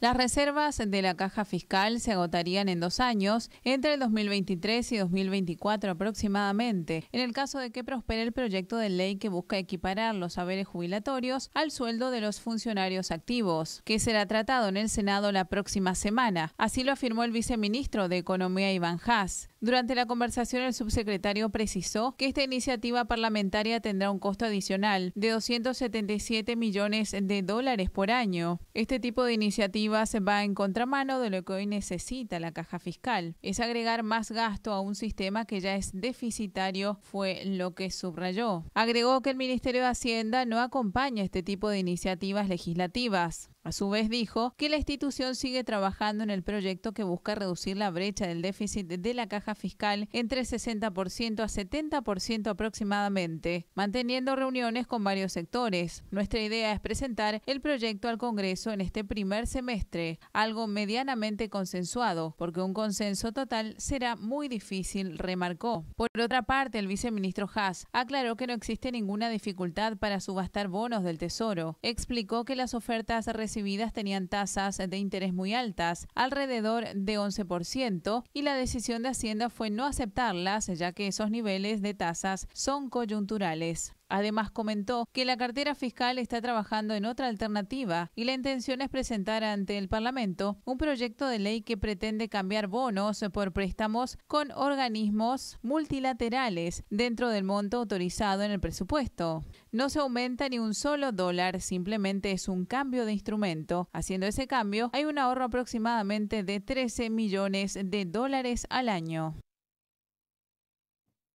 Las reservas de la caja fiscal se agotarían en dos años, entre el 2023 y 2024 aproximadamente, en el caso de que prospere el proyecto de ley que busca equiparar los saberes jubilatorios al sueldo de los funcionarios activos, que será tratado en el Senado la próxima semana. Así lo afirmó el viceministro de Economía Iván Haas. Durante la conversación, el subsecretario precisó que esta iniciativa parlamentaria tendrá un costo adicional de 277 millones de dólares por año. Este tipo de iniciativa se va en contramano de lo que hoy necesita la caja fiscal. Es agregar más gasto a un sistema que ya es deficitario, fue lo que subrayó. Agregó que el Ministerio de Hacienda no acompaña este tipo de iniciativas legislativas. A su vez dijo que la institución sigue trabajando en el proyecto que busca reducir la brecha del déficit de la caja fiscal entre 60% a 70% aproximadamente, manteniendo reuniones con varios sectores. Nuestra idea es presentar el proyecto al Congreso en este primer semestre, algo medianamente consensuado, porque un consenso total será muy difícil, remarcó. Por otra parte, el viceministro Haas aclaró que no existe ninguna dificultad para subastar bonos del Tesoro. Explicó que las ofertas recibidas tenían tasas de interés muy altas, alrededor de 11%, y la decisión de Hacienda fue no aceptarlas, ya que esos niveles de tasas son coyunturales. Además, comentó que la cartera fiscal está trabajando en otra alternativa y la intención es presentar ante el Parlamento un proyecto de ley que pretende cambiar bonos por préstamos con organismos multilaterales dentro del monto autorizado en el presupuesto. No se aumenta ni un solo dólar, simplemente es un cambio de instrumento. Haciendo ese cambio, hay un ahorro aproximadamente de 13 millones de dólares al año.